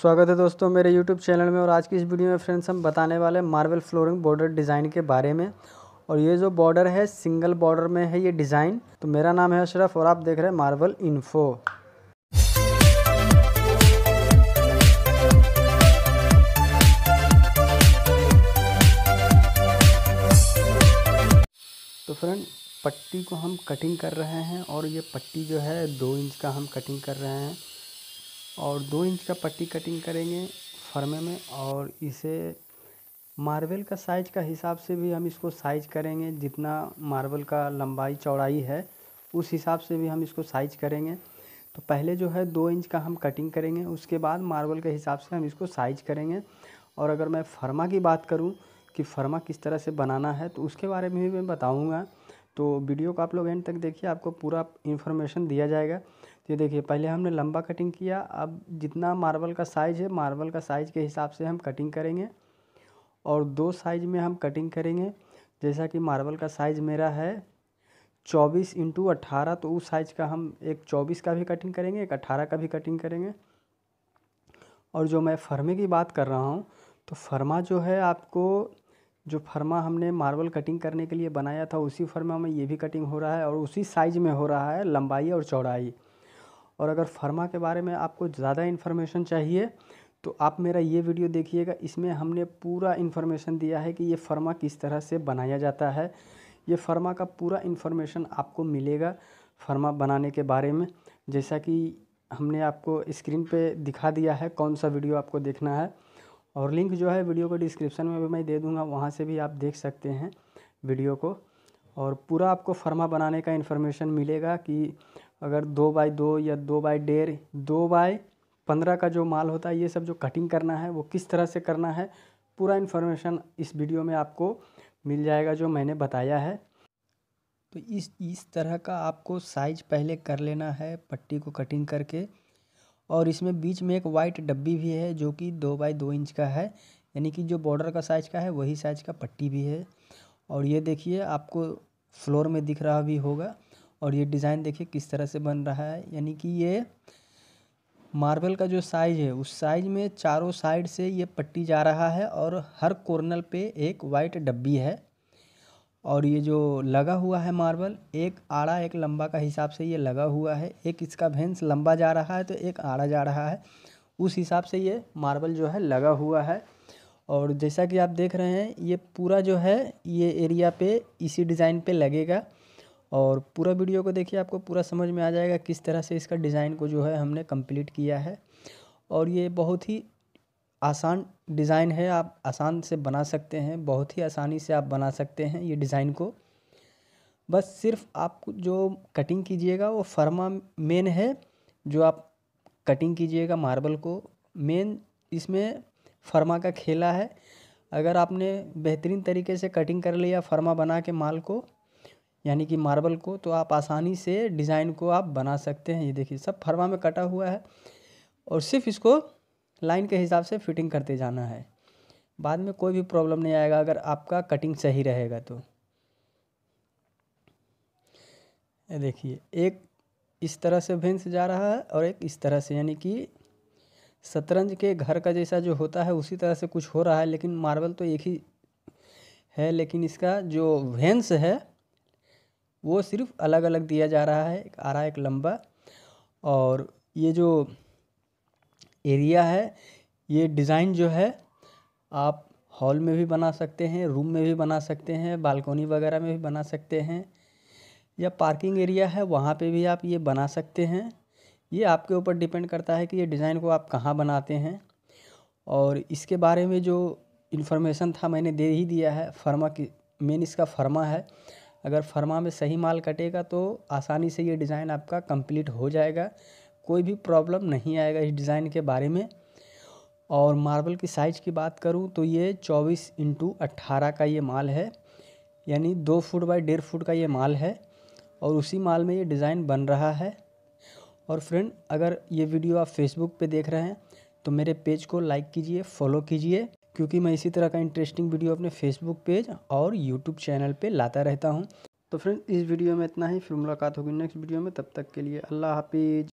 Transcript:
स्वागत है दोस्तों मेरे YouTube चैनल में और आज की इस वीडियो में फ्रेंड्स हम बताने वाले मार्बल फ्लोरिंग बॉर्डर डिज़ाइन के बारे में और ये जो बॉर्डर है सिंगल बॉर्डर में है ये डिज़ाइन तो मेरा नाम है अशरफ और आप देख रहे हैं मार्बल इन्फो तो फ्रेंड पट्टी को हम कटिंग कर रहे हैं और ये पट्टी जो है दो इंच का हम कटिंग कर रहे हैं और दो इंच का पट्टी कटिंग करेंगे फरमे में और इसे मार्बल का साइज का हिसाब से भी हम इसको साइज करेंगे जितना मार्बल का लंबाई चौड़ाई है उस हिसाब से भी हम इसको साइज करेंगे तो पहले जो है दो इंच का हम कटिंग करेंगे उसके बाद मार्बल के हिसाब से हम इसको साइज करेंगे और अगर मैं फर्मा की बात करूँ कि फर्मा किस तरह से बनाना है तो उसके बारे में भी मैं बताऊँगा तो वीडियो को आप लोग एंड तक देखिए आपको पूरा इन्फॉर्मेशन दिया जाएगा तो ये देखिए पहले हमने लंबा कटिंग किया अब जितना मार्बल का साइज़ है मार्बल का साइज़ के हिसाब से हम कटिंग करेंगे और दो साइज में हम कटिंग करेंगे जैसा कि मार्बल का साइज़ मेरा है चौबीस इंटू अट्ठारह तो उस साइज़ का हम एक चौबीस का भी कटिंग करेंगे एक अट्ठारह का भी कटिंग करेंगे और जो मैं फरमे की बात कर रहा हूँ तो फरमा जो है आपको जो फर्मा हमने मार्बल कटिंग करने के लिए बनाया था उसी फर्मा में ये भी कटिंग हो रहा है और उसी साइज़ में हो रहा है लंबाई और चौड़ाई और अगर फर्मा के बारे में आपको ज़्यादा इन्फॉर्मेशन चाहिए तो आप मेरा ये वीडियो देखिएगा इसमें हमने पूरा इन्फॉर्मेशन दिया है कि ये फर्मा किस तरह से बनाया जाता है ये फर्मा का पूरा इन्फॉर्मेशन आपको मिलेगा फर्मा बनाने के बारे में जैसा कि हमने आपको स्क्रीन पे दिखा दिया है कौन सा वीडियो आपको देखना है और लिंक जो है वीडियो को डिस्क्रिप्शन में भी मैं दे दूँगा वहाँ से भी आप देख सकते हैं वीडियो को और पूरा आपको फर्मा बनाने का इन्फॉर्मेशन मिलेगा कि अगर दो बाई दो या दो बाई डेढ़ दो बाई पंद्रह का जो माल होता है ये सब जो कटिंग करना है वो किस तरह से करना है पूरा इन्फॉर्मेशन इस वीडियो में आपको मिल जाएगा जो मैंने बताया है तो इस इस तरह का आपको साइज पहले कर लेना है पट्टी को कटिंग करके और इसमें बीच में एक वाइट डब्बी भी है जो कि दो बाई दो इंच का है यानी कि जो बॉर्डर का साइज का है वही साइज का पट्टी भी है और ये देखिए आपको फ्लोर में दिख रहा भी होगा और ये डिज़ाइन देखिए किस तरह से बन रहा है यानी कि ये मार्बल का जो साइज है उस साइज में चारों साइड से ये पट्टी जा रहा है और हर कॉर्नर पे एक वाइट डब्बी है और ये जो लगा हुआ है मार्बल एक आड़ा एक लंबा का हिसाब से ये लगा हुआ है एक इसका भेंस लंबा जा रहा है तो एक आड़ा जा रहा है उस हिसाब से ये मार्बल जो है लगा हुआ है और जैसा कि आप देख रहे हैं ये पूरा जो है ये एरिया पे इसी डिज़ाइन पे लगेगा और पूरा वीडियो को देखिए आपको पूरा समझ में आ जाएगा किस तरह से इसका डिज़ाइन को जो है हमने कंप्लीट किया है और ये बहुत ही आसान डिज़ाइन है आप आसान से बना सकते हैं बहुत ही आसानी से आप बना सकते हैं ये डिज़ाइन को बस सिर्फ आप जो कटिंग कीजिएगा वो फर्मा मेन है जो आप कटिंग कीजिएगा मार्बल को मेन इसमें फर्मा का खेला है अगर आपने बेहतरीन तरीके से कटिंग कर लिया फर्मा बना के माल को यानी कि मार्बल को तो आप आसानी से डिज़ाइन को आप बना सकते हैं ये देखिए सब फर्मा में कटा हुआ है और सिर्फ इसको लाइन के हिसाब से फिटिंग करते जाना है बाद में कोई भी प्रॉब्लम नहीं आएगा अगर आपका कटिंग सही रहेगा तो देखिए एक इस तरह से भेंस जा रहा है और एक इस तरह से यानी कि शतरंज के घर का जैसा जो होता है उसी तरह से कुछ हो रहा है लेकिन मार्बल तो एक ही है लेकिन इसका जो भेंस है वो सिर्फ अलग अलग दिया जा रहा है एक आ रहा है एक लंबा और ये जो एरिया है ये डिज़ाइन जो है आप हॉल में भी बना सकते हैं रूम में भी बना सकते हैं बालकोनी वगैरह में भी बना सकते हैं या पार्किंग एरिया है वहाँ पे भी आप ये बना सकते हैं ये आपके ऊपर डिपेंड करता है कि ये डिज़ाइन को आप कहाँ बनाते हैं और इसके बारे में जो इन्फॉर्मेशन था मैंने दे ही दिया है फर्मा की मेन इसका फर्मा है अगर फर्मा में सही माल कटेगा तो आसानी से ये डिज़ाइन आपका कंप्लीट हो जाएगा कोई भी प्रॉब्लम नहीं आएगा इस डिज़ाइन के बारे में और मार्बल की साइज़ की बात करूं तो ये चौबीस इंटू अट्ठारह का ये माल है यानी दो फुट बाई डेढ़ फुट का ये माल है और उसी माल में ये डिज़ाइन बन रहा है और फ्रेंड अगर ये वीडियो आप फेसबुक पे देख रहे हैं तो मेरे पेज को लाइक कीजिए फॉलो कीजिए क्योंकि मैं इसी तरह का इंटरेस्टिंग वीडियो अपने फेसबुक पेज और यूट्यूब चैनल पे लाता रहता हूँ तो फ्रेंड इस वीडियो में इतना ही फिर मुलाकात होगी नेक्स्ट वीडियो में तब तक के लिए अल्लाह हाफिज़